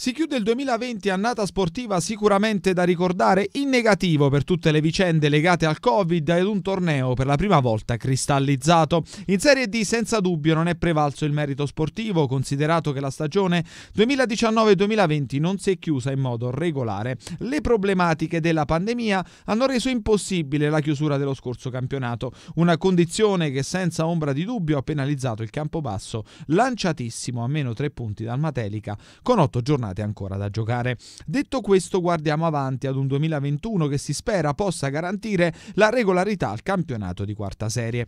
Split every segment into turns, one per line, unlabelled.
Si chiude il 2020 annata sportiva sicuramente da ricordare in negativo per tutte le vicende legate al Covid ed un torneo per la prima volta cristallizzato. In Serie D senza dubbio non è prevalso il merito sportivo, considerato che la stagione 2019-2020 non si è chiusa in modo regolare. Le problematiche della pandemia hanno reso impossibile la chiusura dello scorso campionato, una condizione che senza ombra di dubbio ha penalizzato il campobasso, lanciatissimo a meno tre punti dal Matelica, con otto giornate giornate ancora da giocare. Detto questo, guardiamo avanti ad un 2021 che si spera possa garantire la regolarità al campionato di quarta serie.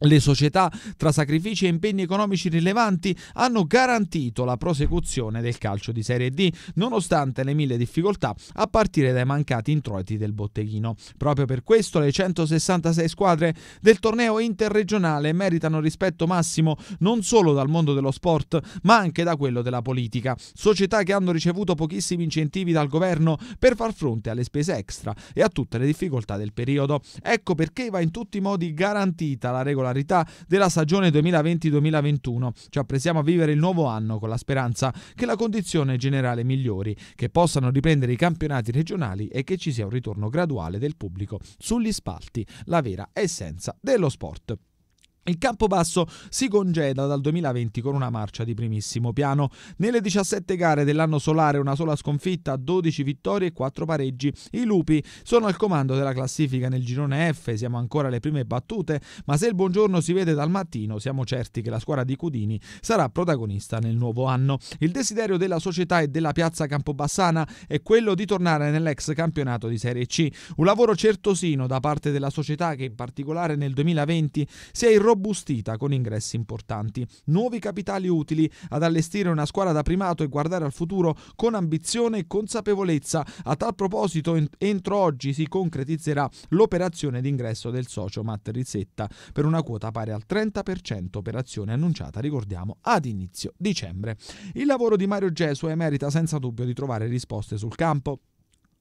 Le società, tra sacrifici e impegni economici rilevanti, hanno garantito la prosecuzione del calcio di Serie D, nonostante le mille difficoltà, a partire dai mancati introiti del botteghino. Proprio per questo le 166 squadre del torneo interregionale meritano rispetto massimo non solo dal mondo dello sport, ma anche da quello della politica. Società che hanno ricevuto pochissimi incentivi dal governo per far fronte alle spese extra e a tutte le difficoltà del periodo. Ecco perché va in tutti i modi garantita la regola singolarità della stagione 2020-2021. Ci apprestiamo a vivere il nuovo anno con la speranza che la condizione generale migliori, che possano riprendere i campionati regionali e che ci sia un ritorno graduale del pubblico sugli spalti, la vera essenza dello sport. Il Campobasso si congeda dal 2020 con una marcia di primissimo piano. Nelle 17 gare dell'anno solare una sola sconfitta, 12 vittorie e 4 pareggi. I lupi sono al comando della classifica nel girone F, siamo ancora alle prime battute, ma se il buongiorno si vede dal mattino siamo certi che la squadra di Cudini sarà protagonista nel nuovo anno. Il desiderio della società e della piazza campobassana è quello di tornare nell'ex campionato di Serie C. Un lavoro certosino da parte della società che in particolare nel 2020 si è irrobonato irrobustita con ingressi importanti. Nuovi capitali utili ad allestire una squadra da primato e guardare al futuro con ambizione e consapevolezza. A tal proposito, entro oggi si concretizzerà l'operazione d'ingresso del socio Matt Rizzetta per una quota pari al 30%, operazione annunciata, ricordiamo, ad inizio dicembre. Il lavoro di Mario Gesu merita senza dubbio di trovare risposte sul campo.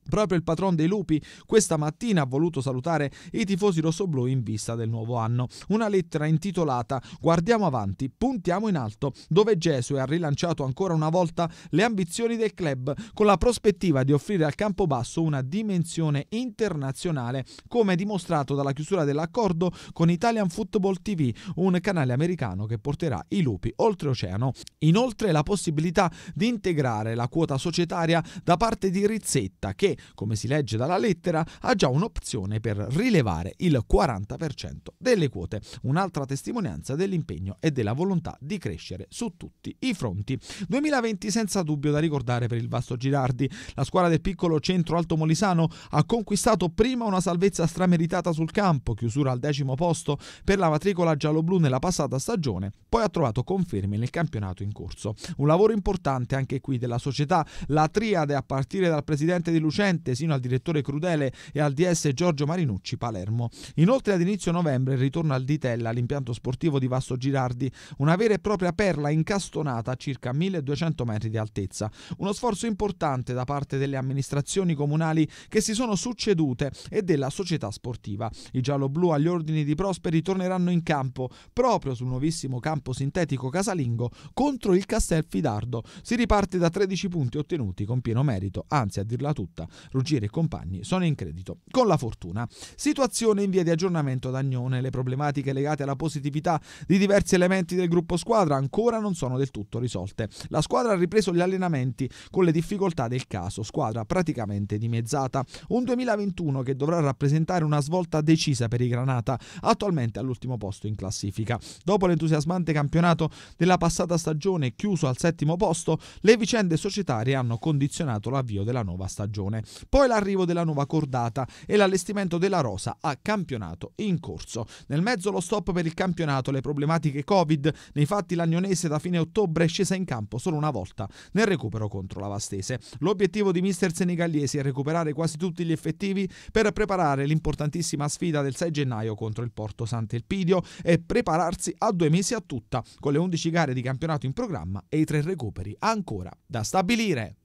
Proprio il patron dei lupi questa mattina ha voluto salutare i tifosi rossoblù in vista del nuovo anno. Una lettera intitolata Guardiamo avanti, puntiamo in alto, dove Gesù ha rilanciato ancora una volta le ambizioni del club con la prospettiva di offrire al campo basso una dimensione internazionale, come dimostrato dalla chiusura dell'accordo con Italian Football TV, un canale americano che porterà i lupi oltreoceano. Inoltre la possibilità di integrare la quota societaria da parte di Rizzetta che come si legge dalla lettera, ha già un'opzione per rilevare il 40% delle quote, un'altra testimonianza dell'impegno e della volontà di crescere su tutti i fronti. 2020 senza dubbio da ricordare per il vasto Girardi, la squadra del piccolo centro Alto Molisano ha conquistato prima una salvezza strameritata sul campo, chiusura al decimo posto per la matricola giallo-blu nella passata stagione, poi ha trovato conferme nel campionato in corso. Un lavoro importante anche qui della società, la triade a partire dal presidente di Lucena Lucente sino al direttore Crudele e al DS Giorgio Marinucci Palermo. Inoltre ad inizio novembre ritorna al Ditella, l'impianto sportivo di Vasto Girardi, una vera e propria perla incastonata a circa 1200 metri di altezza. Uno sforzo importante da parte delle amministrazioni comunali che si sono succedute e della società sportiva. I gialloblu agli ordini di Prosperi torneranno in campo proprio sul nuovissimo campo sintetico casalingo contro il Castelfidardo. Si riparte da 13 punti ottenuti con pieno merito, anzi a dirla tutta, Ruggieri e compagni sono in credito. Con la fortuna. Situazione in via di aggiornamento ad Agnone. Le problematiche legate alla positività di diversi elementi del gruppo squadra ancora non sono del tutto risolte. La squadra ha ripreso gli allenamenti con le difficoltà del caso, squadra praticamente dimezzata. Un 2021 che dovrà rappresentare una svolta decisa per i Granata, attualmente all'ultimo posto in classifica. Dopo l'entusiasmante campionato della passata stagione chiuso al settimo posto, le vicende societarie hanno condizionato l'avvio della nuova stagione poi l'arrivo della nuova cordata e l'allestimento della rosa a campionato in corso. Nel mezzo lo stop per il campionato, le problematiche Covid, nei fatti l'Agnonese da fine ottobre è scesa in campo solo una volta nel recupero contro la Vastese. L'obiettivo di mister Senegallesi è recuperare quasi tutti gli effettivi per preparare l'importantissima sfida del 6 gennaio contro il Porto Sant'Elpidio e prepararsi a due mesi a tutta con le 11 gare di campionato in programma e i tre recuperi ancora da stabilire.